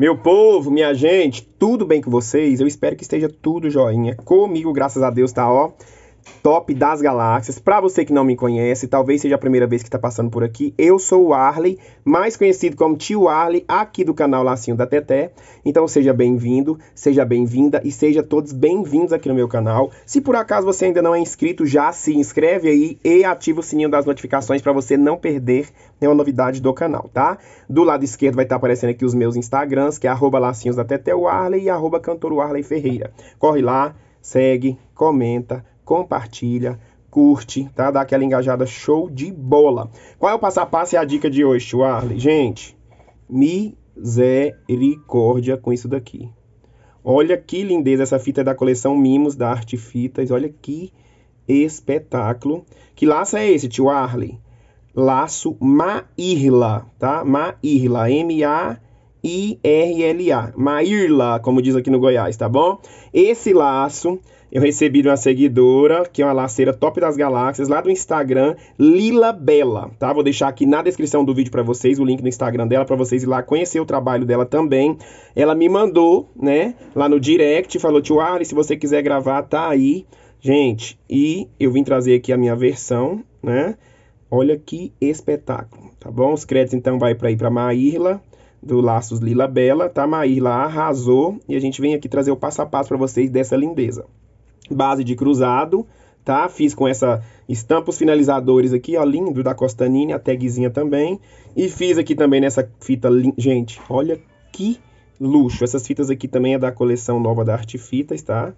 Meu povo, minha gente, tudo bem com vocês? Eu espero que esteja tudo joinha. Comigo, graças a Deus, tá ó top das galáxias. Para você que não me conhece, talvez seja a primeira vez que está passando por aqui, eu sou o Arley, mais conhecido como Tio Arley, aqui do canal Lacinho da Teté. Então seja bem-vindo, seja bem-vinda e seja todos bem-vindos aqui no meu canal. Se por acaso você ainda não é inscrito, já se inscreve aí e ativa o sininho das notificações para você não perder nenhuma novidade do canal, tá? Do lado esquerdo vai estar tá aparecendo aqui os meus Instagrams, que é arroba lacinhos da Teté o Arley e arroba cantor Arley Ferreira. Corre lá, segue, comenta, compartilha, curte, tá? Dá aquela engajada show de bola. Qual é o passo a passo e a dica de hoje, Arley? Gente, misericórdia com isso daqui. Olha que lindeza, essa fita é da coleção Mimos da Arte Fitas. Olha que espetáculo. Que laço é esse, tio Arley? Laço Mairla, tá? Mairla, M-A-I-R-L-A. Mairla, como diz aqui no Goiás, tá bom? Esse laço eu recebi de uma seguidora, que é uma laceira top das galáxias, lá do Instagram, Lila Bela, tá? Vou deixar aqui na descrição do vídeo para vocês o link do Instagram dela para vocês ir lá conhecer o trabalho dela também. Ela me mandou, né, lá no direct, falou: "Tio Ari, se você quiser gravar, tá aí". Gente, e eu vim trazer aqui a minha versão, né? Olha que espetáculo, tá bom? Os créditos então vai para ir para Maírla, do Laços Lila Bela, tá? Maírla arrasou e a gente vem aqui trazer o passo a passo para vocês dessa lindeza base de cruzado, tá? Fiz com essa estampa os finalizadores aqui, ó, lindo, da Costanini, a tagzinha também. E fiz aqui também nessa fita, gente, olha que luxo. Essas fitas aqui também é da coleção nova da Arte Fitas, tá?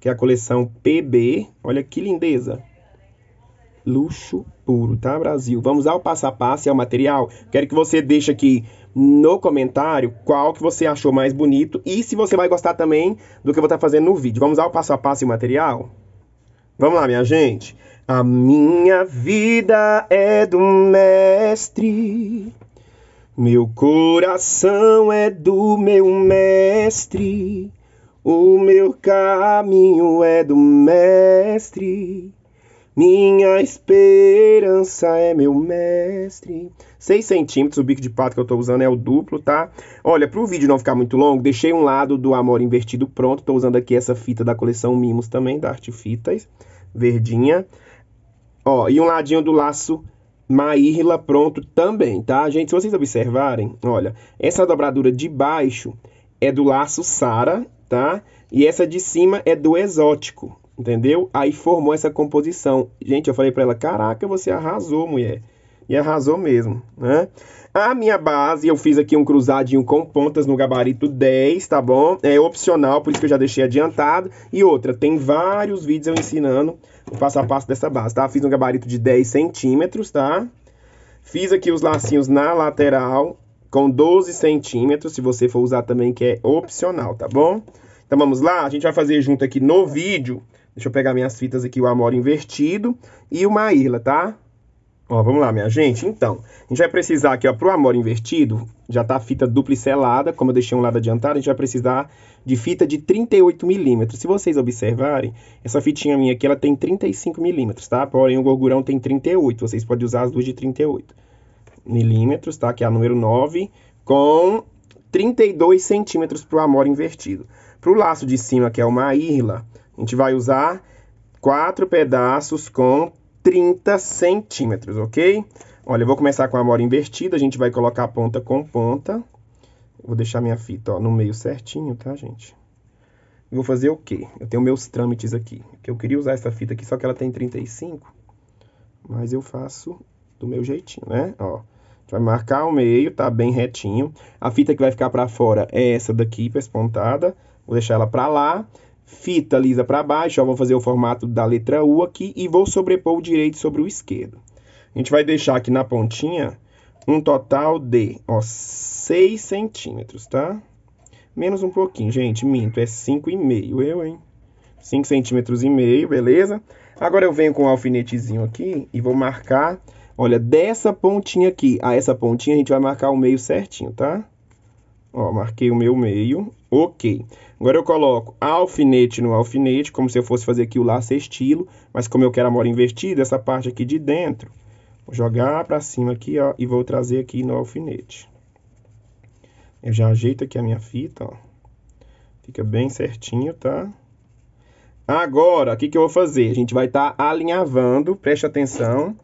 Que é a coleção PB, olha que lindeza luxo puro, tá, Brasil? Vamos ao passo a passo e ao material. Quero que você deixe aqui no comentário qual que você achou mais bonito e se você vai gostar também do que eu vou estar tá fazendo no vídeo. Vamos ao passo a passo e material? Vamos lá, minha gente. A minha vida é do mestre. Meu coração é do meu mestre. O meu caminho é do mestre. Minha esperança é meu mestre. 6 centímetros, o bico de pato que eu tô usando é o duplo, tá? Olha, pro vídeo não ficar muito longo, deixei um lado do amor invertido pronto. Tô usando aqui essa fita da coleção Mimos também, da Arte Fitas, verdinha. Ó, e um ladinho do laço Maírla pronto também, tá? Gente, se vocês observarem, olha, essa dobradura de baixo é do laço Sara, tá? E essa de cima é do exótico, Entendeu? Aí formou essa composição. Gente, eu falei para ela: "Caraca, você arrasou, mulher". E arrasou mesmo, né? A minha base, eu fiz aqui um cruzadinho com pontas no gabarito 10, tá bom? É opcional, por isso que eu já deixei adiantado. E outra, tem vários vídeos eu ensinando o passo a passo dessa base, tá? Fiz um gabarito de 10 centímetros, tá? Fiz aqui os lacinhos na lateral com 12 centímetros, se você for usar também, que é opcional, tá bom? Então vamos lá, a gente vai fazer junto aqui no vídeo Deixa eu pegar minhas fitas aqui, o amor invertido e o Maíla, tá? Ó, vamos lá, minha gente. Então, a gente vai precisar aqui, ó, pro amor invertido, já tá a fita duplicelada, como eu deixei um lado adiantado, a gente vai precisar de fita de 38 milímetros. Se vocês observarem, essa fitinha minha aqui, ela tem 35 milímetros, tá? Porém, o gorgurão tem 38, vocês podem usar as duas de 38 milímetros, tá? Que é a número 9, com 32 centímetros pro amor invertido. Pro laço de cima, que é uma irla, a gente vai usar quatro pedaços com 30 centímetros, ok? Olha, eu vou começar com a mora invertida, a gente vai colocar ponta com ponta. Vou deixar minha fita ó, no meio certinho, tá, gente? vou fazer o quê? Eu tenho meus trâmites aqui, que eu queria usar essa fita aqui, só que ela tem 35, mas eu faço do meu jeitinho, né? Ó, vai marcar o meio, tá bem retinho. A fita que vai ficar pra fora é essa daqui, pespontada. Vou deixar ela pra lá fita lisa para baixo, ó, vou fazer o formato da letra U aqui e vou sobrepor o direito sobre o esquerdo. A gente vai deixar aqui na pontinha um total de ó, 6 centímetros, tá? Menos um pouquinho, gente, minto, é 5,5, eu, hein? 5 centímetros e meio, beleza? Agora eu venho com o um alfinetezinho aqui e vou marcar, olha, dessa pontinha aqui a essa pontinha a gente vai marcar o meio certinho, tá? Ó, marquei o meu meio Ok. Agora eu coloco alfinete no alfinete, como se eu fosse fazer aqui o laço estilo, mas como eu quero a mola invertida, essa parte aqui de dentro, vou jogar para cima aqui, ó, e vou trazer aqui no alfinete. Eu já ajeito aqui a minha fita, ó. Fica bem certinho, tá? Agora, o que, que eu vou fazer? A gente vai estar tá alinhavando, preste atenção,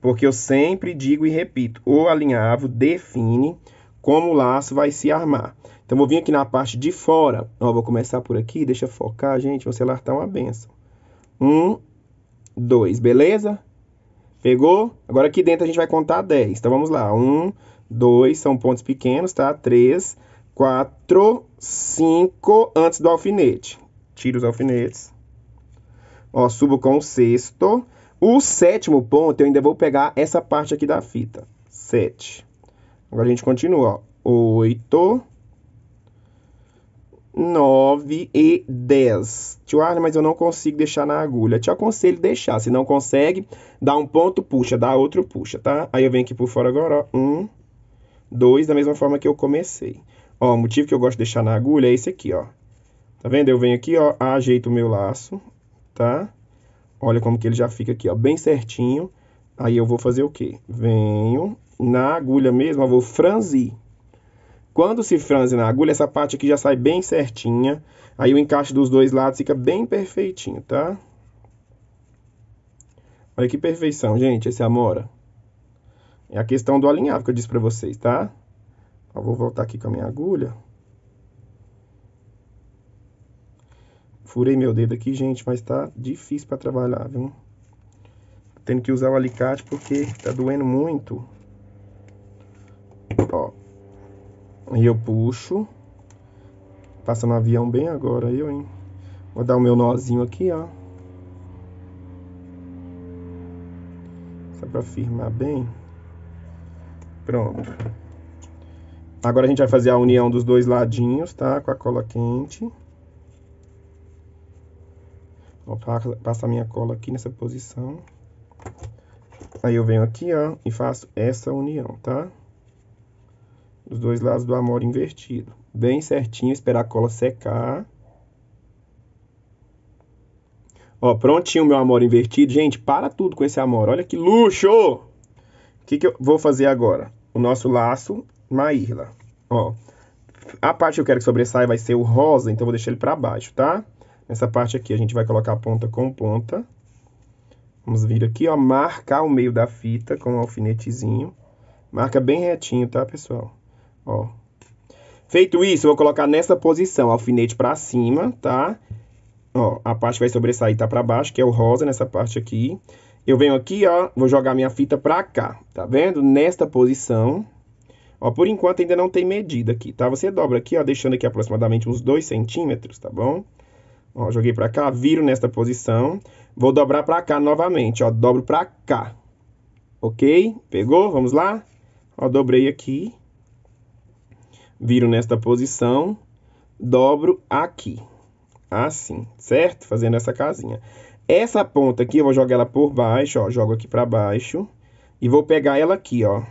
porque eu sempre digo e repito, o alinhavo define como o laço vai se armar. Então, vou vir aqui na parte de fora. Ó, vou começar por aqui, deixa focar, gente. Meu celular tá uma benção. Um, dois, beleza? Pegou? Agora aqui dentro a gente vai contar 10. Então, vamos lá. Um, dois, são pontos pequenos, tá? Três, quatro, cinco, antes do alfinete. Tiro os alfinetes. Ó, subo com o sexto. O sétimo ponto, eu ainda vou pegar essa parte aqui da fita. Sete. Agora a gente continua, ó. Oito 9 e 10. Tio Arne, mas eu não consigo deixar na agulha. Te aconselho deixar. Se não consegue, dá um ponto, puxa, dá outro, puxa, tá? Aí eu venho aqui por fora agora, ó. Um, dois, da mesma forma que eu comecei. Ó, o motivo que eu gosto de deixar na agulha é esse aqui, ó. Tá vendo? Eu venho aqui, ó, ajeito o meu laço, tá? Olha como que ele já fica aqui, ó, bem certinho. Aí eu vou fazer o quê? Venho na agulha mesmo, eu vou franzir, quando se franze na agulha, essa parte aqui já sai bem certinha. Aí o encaixe dos dois lados fica bem perfeitinho, tá? Olha que perfeição, gente, esse amora. É a questão do alinhavo que eu disse pra vocês, tá? Eu vou voltar aqui com a minha agulha. Furei meu dedo aqui, gente, mas tá difícil pra trabalhar, viu? Tendo que usar o alicate porque tá doendo muito. Ó. Aí eu puxo. Passa no avião bem agora, eu, hein? Vou dar o meu nozinho aqui, ó. Só pra firmar bem. Pronto. Agora a gente vai fazer a união dos dois ladinhos, tá? Com a cola quente. Vou passar minha cola aqui nessa posição. Aí eu venho aqui, ó, e faço essa união, Tá? Os dois lados do amor invertido. Bem certinho, esperar a cola secar. Ó, prontinho meu amor invertido. Gente, para tudo com esse amor. Olha que luxo! O que, que eu vou fazer agora? O nosso laço Maírla. Ó, a parte que eu quero que sobressaia vai ser o rosa, então vou deixar ele para baixo, tá? Nessa parte aqui a gente vai colocar ponta com ponta. Vamos vir aqui, ó, marcar o meio da fita com um alfinetezinho. Marca bem retinho, tá, pessoal? Ó. Feito isso, eu vou colocar nessa posição, alfinete para cima, tá? Ó, a parte que vai sobressair tá para baixo, que é o rosa nessa parte aqui. Eu venho aqui, ó, vou jogar minha fita para cá, tá vendo? Nesta posição. Ó, por enquanto ainda não tem medida aqui, tá? Você dobra aqui, ó, deixando aqui aproximadamente uns 2 centímetros, tá bom? Ó, joguei para cá, viro nesta posição. Vou dobrar para cá novamente, ó, dobro para cá. Ok? Pegou? Vamos lá? Ó, dobrei aqui viro nesta posição, dobro aqui. Assim, certo? Fazendo essa casinha. Essa ponta aqui, eu vou jogar ela por baixo, ó. Jogo aqui pra baixo. E vou pegar ela aqui, ó.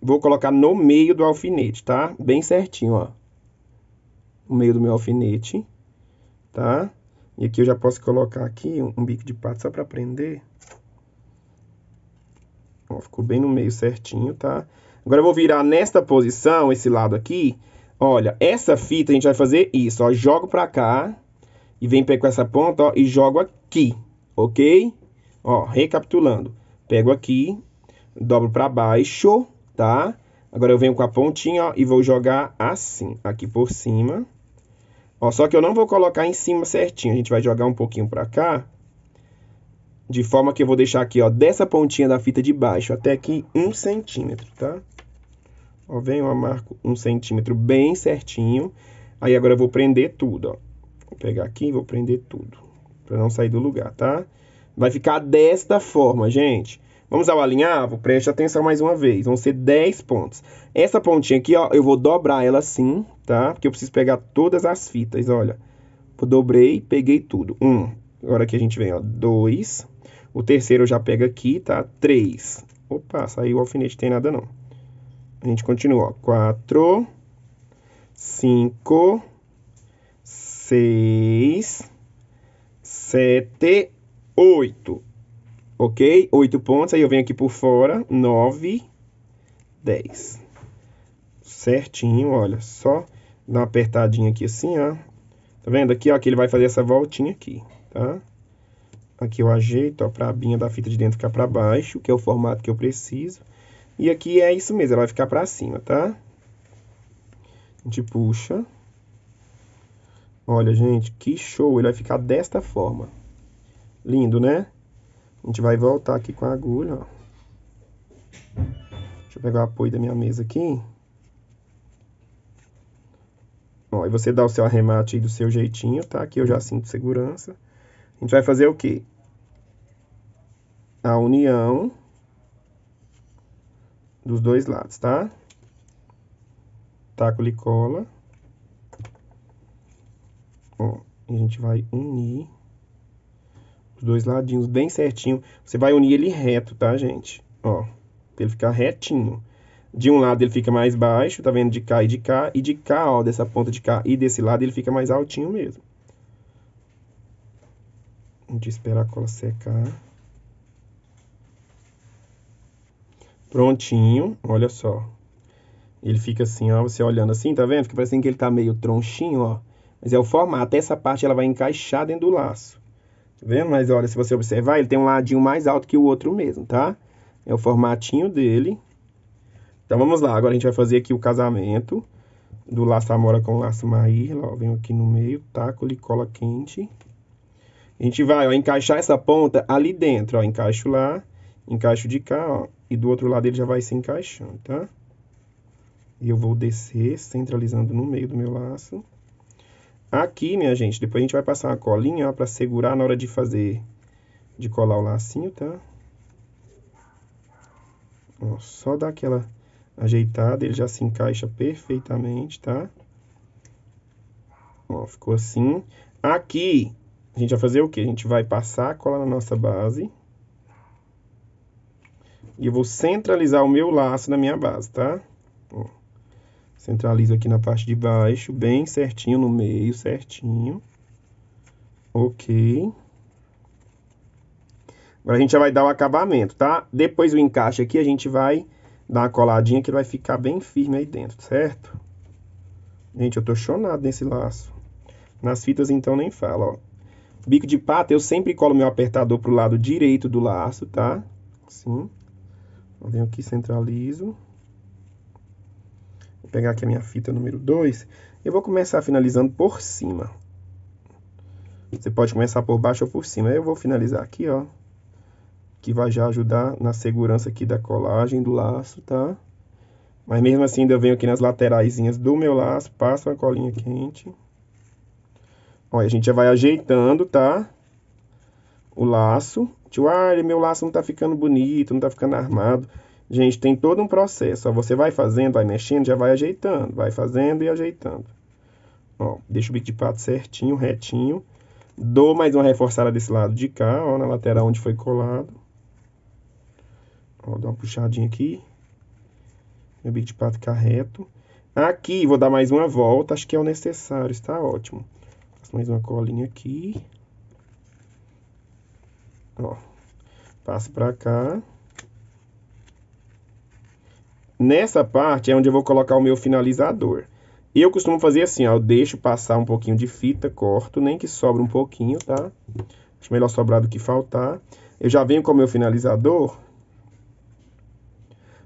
Vou colocar no meio do alfinete, tá? Bem certinho, ó. No meio do meu alfinete, tá? E aqui eu já posso colocar aqui um bico de pato só pra prender. Ó, ficou bem no meio certinho, tá? Tá? Agora eu vou virar nesta posição, esse lado aqui. Olha, essa fita a gente vai fazer isso, ó. Jogo pra cá e vem com essa ponta, ó, e jogo aqui, ok? Ó, recapitulando. Pego aqui, dobro pra baixo, tá? Agora eu venho com a pontinha, ó, e vou jogar assim, aqui por cima. Ó, só que eu não vou colocar em cima certinho, a gente vai jogar um pouquinho pra cá de forma que eu vou deixar aqui, ó, dessa pontinha da fita de baixo até aqui um centímetro, tá? Ó, vem, ó, marco um centímetro bem certinho. Aí agora eu vou prender tudo, ó. Vou pegar aqui e vou prender tudo, para não sair do lugar, tá? Vai ficar desta forma, gente. Vamos ao alinhavo? Preste atenção mais uma vez. Vão ser 10 pontos. Essa pontinha aqui, ó, eu vou dobrar ela assim, tá? Porque eu preciso pegar todas as fitas, olha. Eu dobrei, peguei tudo. Um. Agora aqui a gente vem, ó, dois. O terceiro eu já pego aqui, tá? 3. Opa, saiu o alfinete, tem nada não. A gente continua, ó. 4, 5, 6, 7, 8. Ok? 8 pontos. Aí eu venho aqui por fora. 9, 10. Certinho, olha. Só dá uma apertadinha aqui assim, ó. Tá vendo aqui, ó? Que ele vai fazer essa voltinha aqui, tá? tá? Aqui eu ajeito ó, para a abinha da fita de dentro ficar para baixo, que é o formato que eu preciso. E aqui é isso mesmo, ela vai ficar para cima, tá? A gente puxa. Olha, gente, que show! Ele vai ficar desta forma. Lindo, né? A gente vai voltar aqui com a agulha, ó. Deixa eu pegar o apoio da minha mesa aqui. Ó, e você dá o seu arremate aí do seu jeitinho, tá? Aqui eu já sinto segurança. A gente vai fazer o quê? a união dos dois lados, tá? taco e cola. Ó, a gente vai unir os dois ladinhos bem certinho. Você vai unir ele reto, tá, gente? Ó, pra ele ficar retinho. De um lado ele fica mais baixo, tá vendo? De cá e de cá. E de cá, ó, dessa ponta de cá e desse lado ele fica mais altinho mesmo. A gente espera a cola secar. Prontinho, olha só. Ele fica assim, ó, você olhando assim, tá vendo? Fica parecendo que ele tá meio tronchinho, ó. Mas é o formato, essa parte ela vai encaixar dentro do laço. Tá vendo? Mas olha, se você observar, ele tem um ladinho mais alto que o outro mesmo, tá? É o formatinho dele. Então vamos lá, agora a gente vai fazer aqui o casamento do laço amora com laço maíla, ó, venho aqui no meio, taco de cola quente. A gente vai, ó, encaixar essa ponta ali dentro, ó, encaixo lá, encaixo de cá, ó. E do outro lado ele já vai se encaixando, tá? E eu vou descer, centralizando no meio do meu laço. Aqui, minha gente, depois a gente vai passar uma colinha para segurar na hora de fazer, de colar o lacinho, tá? Ó, só dá aquela ajeitada, ele já se encaixa perfeitamente, tá? Ó, ficou assim. Aqui, a gente vai fazer o que? A gente vai passar a cola na nossa base, e eu vou centralizar o meu laço na minha base, tá? centralizo aqui na parte de baixo, bem certinho no meio, certinho. Ok. Agora a gente já vai dar o acabamento, tá? Depois do encaixe aqui, a gente vai dar uma coladinha que vai ficar bem firme aí dentro, certo? Gente, eu tô chonado nesse laço. Nas fitas, então, nem fala, ó. Bico de pata, eu sempre colo meu apertador pro lado direito do laço, tá? Assim venho aqui, centralizo. Vou pegar aqui a minha fita número 2. eu vou começar finalizando por cima. Você pode começar por baixo ou por cima. Eu vou finalizar aqui, ó. Que vai já ajudar na segurança aqui da colagem, do laço, tá? Mas mesmo assim, ainda venho aqui nas lateraisinhas do meu laço, passo a colinha quente. Olha, a gente já vai ajeitando, tá? o laço. Tio, ah, meu laço não tá ficando bonito, não tá ficando armado. Gente, tem todo um processo. Ó, você vai fazendo, vai mexendo, já vai ajeitando. Vai fazendo e ajeitando. Ó, deixa o bico de pato certinho, retinho. Dou mais uma reforçada desse lado de cá, ó, na lateral onde foi colado. Ó, dar uma puxadinha aqui. Meu bico de pato reto. Aqui, vou dar mais uma volta, acho que é o necessário, está ótimo. Faço mais uma colinha aqui. Ó, passo para cá. Nessa parte é onde eu vou colocar o meu finalizador. Eu costumo fazer assim, ó, eu deixo passar um pouquinho de fita, corto, nem que sobra um pouquinho, tá? Acho melhor sobrar do que faltar. Eu já venho com o meu finalizador.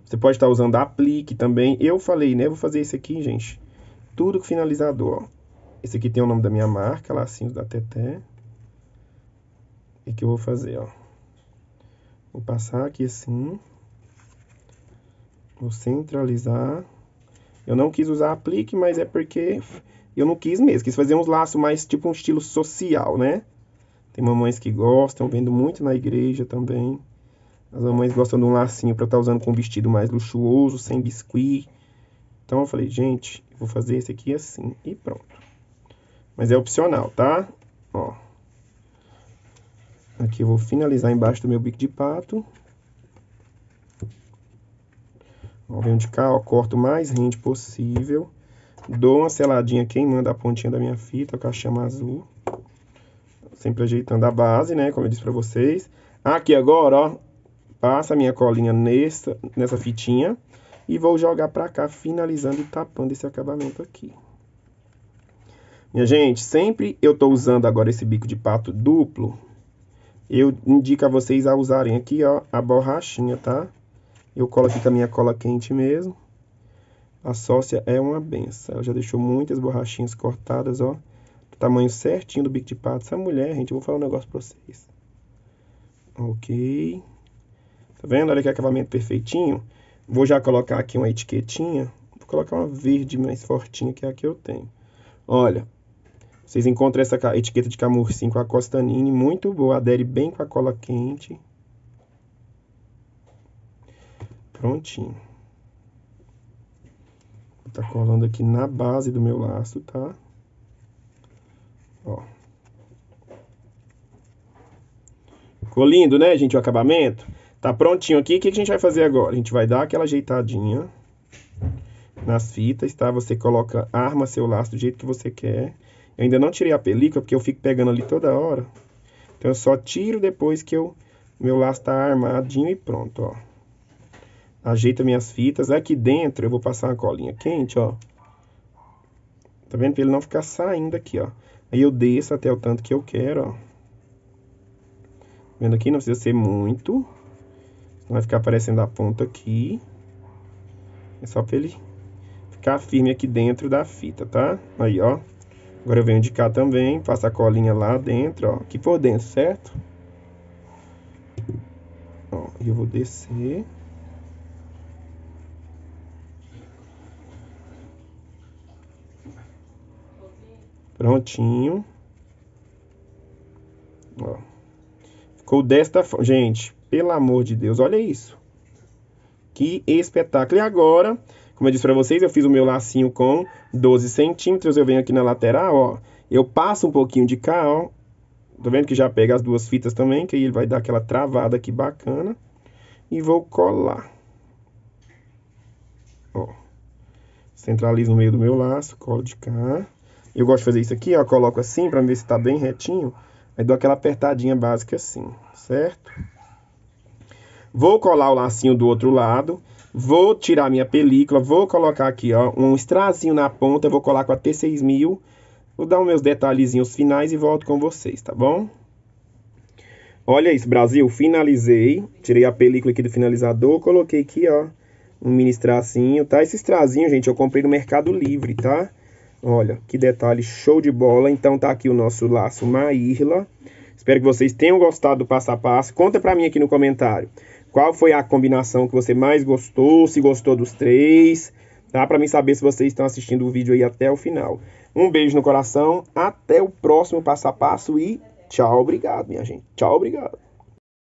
Você pode estar tá usando aplique também. Eu falei, né? vou fazer isso aqui, gente. Tudo com finalizador, ó. Esse aqui tem o nome da minha marca, lacinhos da Teté e que eu vou fazer, ó. Vou passar aqui assim. Vou centralizar. Eu não quis usar aplique, mas é porque eu não quis mesmo. Quis fazer uns laços mais tipo um estilo social, né? Tem mamães que gostam, vendo muito na igreja também. As mamães gostam de um lacinho para estar tá usando com um vestido mais luxuoso, sem biscuit. Então eu falei, gente, vou fazer esse aqui assim e pronto. Mas é opcional, tá? Ó. Aqui eu vou finalizar embaixo do meu bico de pato. Ó, venho de cá, ó, corto mais rende possível. Dou uma seladinha queimando a pontinha da minha fita, com a chama azul. Sempre ajeitando a base, né? Como eu disse pra vocês. Aqui agora, ó, passa a minha colinha nessa, nessa fitinha. E vou jogar pra cá, finalizando e tapando esse acabamento aqui. Minha gente, sempre eu tô usando agora esse bico de pato duplo eu indico a vocês a usarem aqui, ó, a borrachinha, tá? Eu colo aqui com a minha cola quente mesmo. A sócia é uma benção. Ela já deixou muitas borrachinhas cortadas, ó. Do tamanho certinho do bico de pato. Essa mulher, gente, eu vou falar um negócio pra vocês. Ok. Tá vendo? Olha que acabamento perfeitinho. Vou já colocar aqui uma etiquetinha. Vou colocar uma verde mais fortinha que é a que eu tenho. Olha, vocês encontram essa etiqueta de camurcinho com a costanine, muito boa, adere bem com a cola quente. Prontinho. Tá colando aqui na base do meu laço, tá? Ó. Ficou lindo, né, gente, o acabamento? Tá prontinho aqui. O que a gente vai fazer agora? A gente vai dar aquela ajeitadinha nas fitas, tá? Você coloca, arma seu laço do jeito que você quer. Eu ainda não tirei a película porque eu fico pegando ali toda hora. Então eu só tiro depois que eu meu laço está armadinho e pronto, ó. Ajeita minhas fitas. Aqui dentro eu vou passar uma colinha quente, ó. Tá vendo? Pra ele não ficar saindo aqui, ó. Aí eu desço até o tanto que eu quero, ó. Tá vendo aqui? Não precisa ser muito. Vai ficar aparecendo a ponta aqui. É só pra ele ficar firme aqui dentro da fita, tá? Aí, ó. Agora eu venho de cá também, faço a colinha lá dentro, ó, aqui por dentro, certo? Ó, eu vou descer. Prontinho. Ó. Ficou desta forma. Gente, pelo amor de Deus, olha isso. Que espetáculo. E agora, como eu disse para vocês, eu fiz o meu lacinho com 12 centímetros, eu venho aqui na lateral, ó, eu passo um pouquinho de cá, ó, Tô tá vendo que já pega as duas fitas também, que aí ele vai dar aquela travada aqui bacana, e vou colar, ó, centralizo no meio do meu laço, colo de cá, eu gosto de fazer isso aqui, ó, coloco assim para ver se tá bem retinho, aí dou aquela apertadinha básica assim, certo? Vou colar o lacinho do outro lado Vou tirar minha película, vou colocar aqui ó, um estrazinho na ponta, vou colar com a T6000. Vou dar os meus detalhezinhos finais e volto com vocês, tá bom? Olha isso, Brasil, finalizei. Tirei a película aqui do finalizador, coloquei aqui, ó, um mini estrazinho, tá? Esse estrazinho gente, eu comprei no Mercado Livre, tá? Olha, que detalhe show de bola. Então tá aqui o nosso laço Maírla. Espero que vocês tenham gostado do passo a passo. Conta pra mim aqui no comentário. Qual foi a combinação que você mais gostou? Se gostou dos três? dá Para mim saber se vocês estão assistindo o vídeo aí até o final. Um beijo no coração. Até o próximo passo a passo e tchau, obrigado, minha gente. Tchau, obrigado.